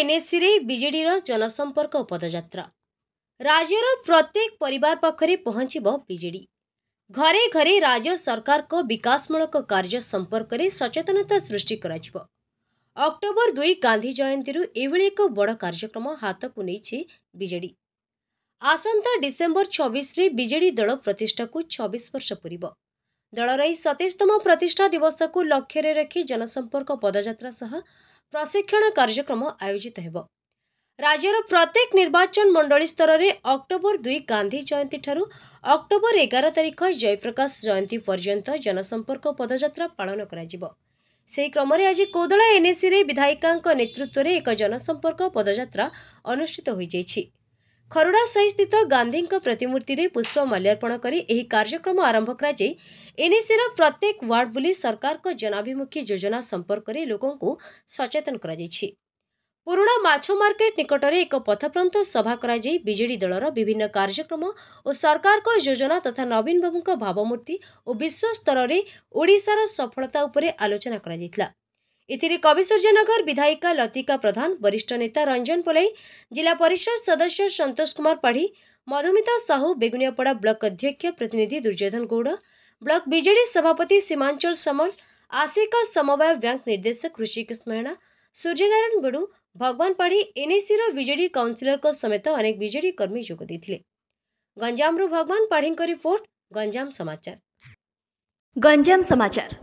ଏନ୍ଏସିରେ ବିଜେଡ଼ିର ଜନସମ୍ପର୍କ ପଦଯାତ୍ରା ରାଜ୍ୟର ପ୍ରତ୍ୟେକ ପରିବାର ପାଖରେ ପହଞ୍ଚିବ ବିଜେଡ଼ି ଘରେ ଘରେ ରାଜ୍ୟ ସରକାରଙ୍କ ବିକାଶମୂଳକ କାର୍ଯ୍ୟ ସମ୍ପର୍କରେ ସଚେତନତା ସୃଷ୍ଟି କରାଯିବ ଅକ୍ଟୋବର ଦୁଇ ଗାନ୍ଧୀ ଜୟନ୍ତୀରୁ ଏଭଳି ଏକ ବଡ଼ କାର୍ଯ୍ୟକ୍ରମ ହାତକୁ ନେଇଛି ବିଜେଡ଼ି ଆସନ୍ତା ଡିସେମ୍ବର ଛବିଶରେ ବିଜେଡ଼ି ଦଳ ପ୍ରତିଷ୍ଠାକୁ ଛବିଶ ବର୍ଷ ପୂରିବ ଦଳର ଏହି ସତେଇଶତମ ପ୍ରତିଷ୍ଠା ଦିବସକୁ ଲକ୍ଷ୍ୟରେ ରଖି ଜନସମ୍ପର୍କ ପଦଯାତ୍ରା ସହ ପ୍ରଶିକ୍ଷଣ କାର୍ଯ୍ୟକ୍ରମ ଆୟୋଜିତ ହେବ ରାଜ୍ୟର ପ୍ରତ୍ୟେକ ନିର୍ବାଚନ ମଣ୍ଡଳୀ ସ୍ତରରେ ଅକ୍ଟୋବର ଦୁଇ ଗାନ୍ଧୀ ଜୟନ୍ତୀଠାରୁ ଅକ୍ଟୋବର ଏଗାର ତାରିଖ ଜୟପ୍ରକାଶ ଜୟନ୍ତୀ ପର୍ଯ୍ୟନ୍ତ ଜନସମ୍ପର୍କ ପଦଯାତ୍ରା ପାଳନ କରାଯିବ ସେହି କ୍ରମରେ ଆଜି କୋଦଳା ଏନ୍ଏସିରେ ବିଧାୟିକାଙ୍କ ନେତୃତ୍ୱରେ ଏକ ଜନସମ୍ପର୍କ ପଦଯାତ୍ରା ଅନୁଷ୍ଠିତ ହୋଇଯାଇଛି ଖରଡ଼ା ସାହିସ୍ଥିତ ଗାନ୍ଧୀଙ୍କ ପ୍ରତିମୂର୍ତ୍ତିରେ ପୁଷ୍ପ ମାଲ୍ୟାର୍ପଣ କରି ଏହି କାର୍ଯ୍ୟକ୍ରମ ଆରମ୍ଭ କରାଯାଇ ଏନ୍ଏସିର ପ୍ରତ୍ୟେକ ୱାର୍ଡ ବୁଲି ସରକାରଙ୍କ ଜନାଭିମୁଖୀ ଯୋଜନା ସମ୍ପର୍କରେ ଲୋକଙ୍କୁ ସଚେତନ କରାଯାଇଛି ପୁରୁଣା ମାଛ ମାର୍କେଟ ନିକଟରେ ଏକ ପଥପ୍ରନ୍ତ ସଭା କରାଯାଇ ବିଜେଡ଼ି ଦଳର ବିଭିନ୍ନ କାର୍ଯ୍ୟକ୍ରମ ଓ ସରକାରଙ୍କ ଯୋଜନା ତଥା ନବୀନବାବୁଙ୍କ ଭାବମୂର୍ତ୍ତି ଓ ବିଶ୍ୱସ୍ତରରେ ଓଡ଼ିଶାର ସଫଳତା ଉପରେ ଆଲୋଚନା କରାଯାଇଥିଲା ଏଥିରେ କବି ସୂର୍ଯ୍ୟନଗର ବିଧାୟିକା ଲତିକା ପ୍ରଧାନ ବରିଷ୍ଠ ନେତା ରଞ୍ଜନ ପୋଲେଇ ଜିଲ୍ଲା ପରିଷଦ ସଦସ୍ୟ ସନ୍ତୋଷ କୁମାର ପାଢ଼ୀ ମଧୁମିତା ସାହୁ ବେଗୁନିଆପଡ଼ା ବ୍ଲକ ଅଧ୍ୟକ୍ଷ ପ୍ରତିନିଧି ଦୁର୍ଯ୍ୟୋଧନ ଗୌଡ଼ ବ୍ଲକ ବିଜେଡ଼ି ସଭାପତି ସୀମାଞ୍ଚଳ ସମଲ आसिक समवाय ବ୍ୟାଙ୍କ ନିର୍ଦ୍ଦେଶକ ଋଷିକେଶ ମେହେଣା ସୂର୍ଯ୍ୟନାରାୟଣ ବେଡୁ ଭଗବାନ ପାଢ଼ୀ ଏନ୍ଏସିର ବିଜେଡି କାଉନସିଲରଙ୍କ ସମେତ ଅନେକ ବିଜେଡି କର୍ମୀ ଯୋଗ ଦେଇଥିଲେ ଗଞ୍ଜାମରୁ ଭଗବାନ ପାଢ଼ୀଙ୍କ ରିପୋର୍ଟ ଗଞ୍ଜାମ ସମାଚାର ଗଞ୍ଜାମ ସମାଚାର